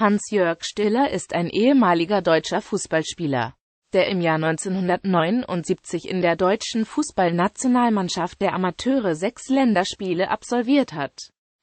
Hans-Jörg Stiller ist ein ehemaliger deutscher Fußballspieler, der im Jahr 1979 in der deutschen Fußballnationalmannschaft der Amateure sechs Länderspiele absolviert hat.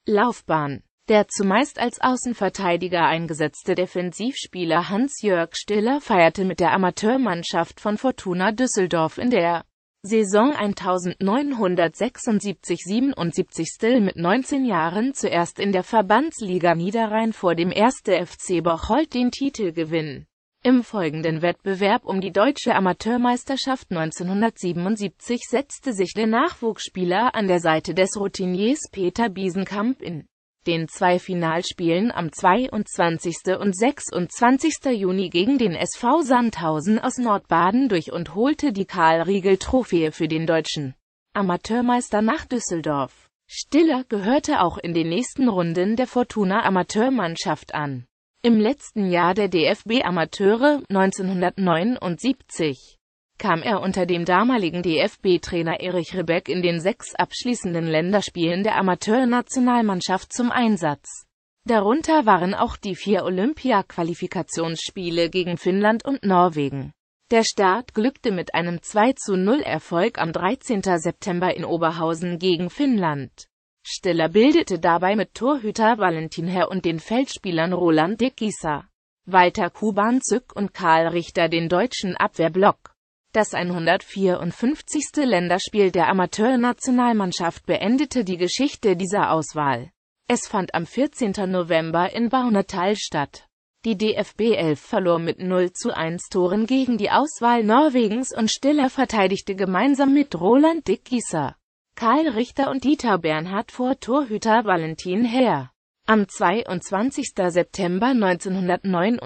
Laufbahn der zumeist als Außenverteidiger eingesetzte Defensivspieler Hans-Jörg Stiller feierte mit der Amateurmannschaft von Fortuna Düsseldorf in der Saison 1976-77 Still mit 19 Jahren zuerst in der Verbandsliga Niederrhein vor dem 1. FC Bocholt den Titel gewinnen. Im folgenden Wettbewerb um die deutsche Amateurmeisterschaft 1977 setzte sich der Nachwuchsspieler an der Seite des Routiniers Peter Biesenkamp in den zwei Finalspielen am 22. und 26. Juni gegen den SV Sandhausen aus Nordbaden durch und holte die Karl-Riegel-Trophäe für den deutschen Amateurmeister nach Düsseldorf. Stiller gehörte auch in den nächsten Runden der Fortuna Amateurmannschaft an. Im letzten Jahr der DFB Amateure 1979 kam er unter dem damaligen DFB-Trainer Erich Rebeck in den sechs abschließenden Länderspielen der Amateurnationalmannschaft zum Einsatz. Darunter waren auch die vier Olympia-Qualifikationsspiele gegen Finnland und Norwegen. Der Start glückte mit einem 2-0-Erfolg am 13. September in Oberhausen gegen Finnland. Stiller bildete dabei mit Torhüter Valentin Herr und den Feldspielern Roland de Gieser, Walter Kubanzück und Karl Richter den deutschen Abwehrblock. Das 154. Länderspiel der Amateurnationalmannschaft beendete die Geschichte dieser Auswahl. Es fand am 14. November in Baunatal statt. Die DFB 11 verlor mit 0 zu 1 Toren gegen die Auswahl Norwegens und Stiller verteidigte gemeinsam mit Roland Dick Gieser, Karl Richter und Dieter Bernhard vor Torhüter Valentin Herr. Am 22. September 1979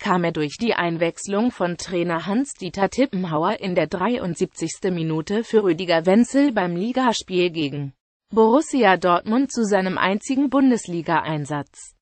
kam er durch die Einwechslung von Trainer Hans-Dieter Tippenhauer in der 73. Minute für Rüdiger Wenzel beim Ligaspiel gegen Borussia Dortmund zu seinem einzigen Bundesligaeinsatz.